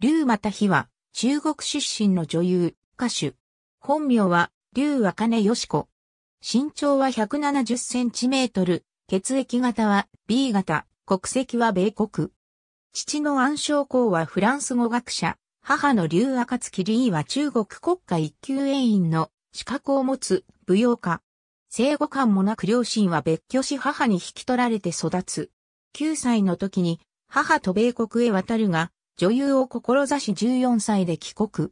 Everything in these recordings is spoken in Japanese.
劉又妃は、中国出身の女優、歌手。本名は、劉若根よし子。身長は170センチメートル、血液型は B 型、国籍は米国。父の暗証公はフランス語学者、母の劉若月リは中国国家一級園員の資格を持つ舞踊家。生後間もなく両親は別居し母に引き取られて育つ。9歳の時に母と米国へ渡るが、女優を志し14歳で帰国。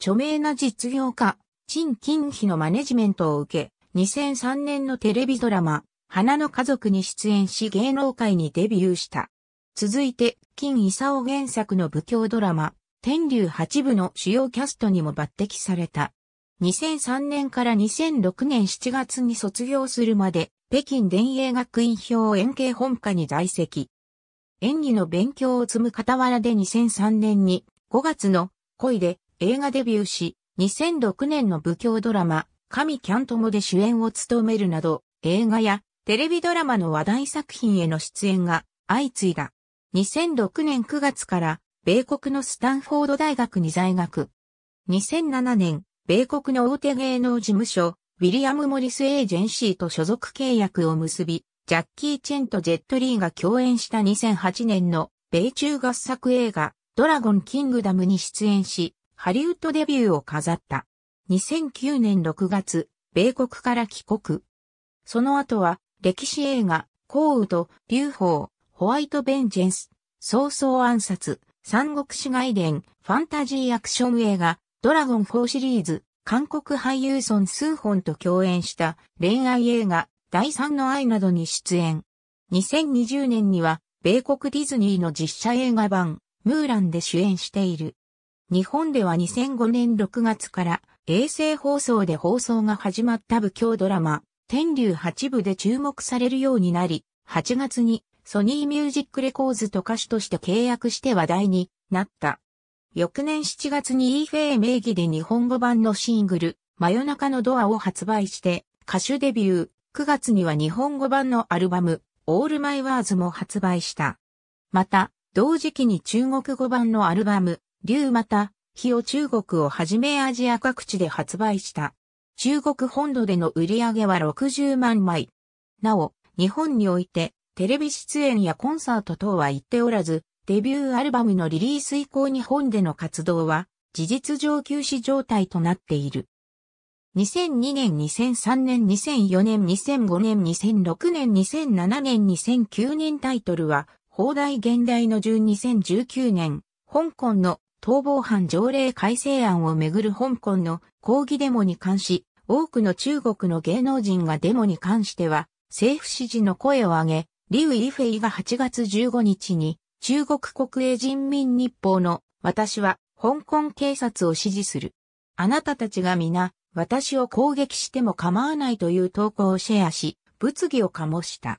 著名な実業家、陳金妃のマネジメントを受け、2003年のテレビドラマ、花の家族に出演し芸能界にデビューした。続いて、金勲原作の武教ドラマ、天竜八部の主要キャストにも抜擢された。2003年から2006年7月に卒業するまで、北京電影学院表演系本科に在籍。演技の勉強を積む傍らで2003年に5月の恋で映画デビューし、2006年の武教ドラマ、神キャントモで主演を務めるなど、映画やテレビドラマの話題作品への出演が相次いだ。2006年9月から米国のスタンフォード大学に在学。2007年、米国の大手芸能事務所、ウィリアム・モリス・エージェンシーと所属契約を結び、ジャッキー・チェンとジェットリーが共演した2008年の米中合作映画ドラゴン・キングダムに出演し、ハリウッドデビューを飾った。2009年6月、米国から帰国。その後は、歴史映画、降雨と、流法、ホワイト・ベンジェンス、早々暗殺、三国志外伝、ファンタジーアクション映画、ドラゴン4シリーズ、韓国俳優ソン・スーホンと共演した恋愛映画、第三の愛などに出演。2020年には、米国ディズニーの実写映画版、ムーランで主演している。日本では2005年6月から衛星放送で放送が始まった部教ドラマ、天竜8部で注目されるようになり、8月にソニーミュージックレコーズと歌手として契約して話題になった。翌年7月に e f a 名義で日本語版のシングル、真夜中のドアを発売して歌手デビュー。9月には日本語版のアルバム、オールマイワーズも発売した。また、同時期に中国語版のアルバム、竜また、日を中国をはじめアジア各地で発売した。中国本土での売り上げは60万枚。なお、日本において、テレビ出演やコンサート等は行っておらず、デビューアルバムのリリース以降日本での活動は、事実上休止状態となっている。2002年、2003年、2004年、2005年、2006年、2007年、2009年タイトルは、放題現代の順2019年、香港の逃亡犯条例改正案をめぐる香港の抗議デモに関し、多くの中国の芸能人がデモに関しては、政府支持の声を上げ、リウ・イフェイが8月15日に、中国国営人民日報の、私は、香港警察を支持する。あなたたちが皆、私を攻撃しても構わないという投稿をシェアし、物議を醸した。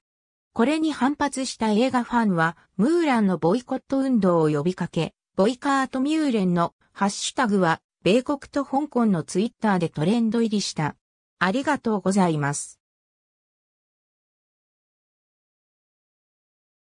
これに反発した映画ファンは、ムーランのボイコット運動を呼びかけ、ボイカートミューレンのハッシュタグは、米国と香港のツイッターでトレンド入りした。ありがとうございます。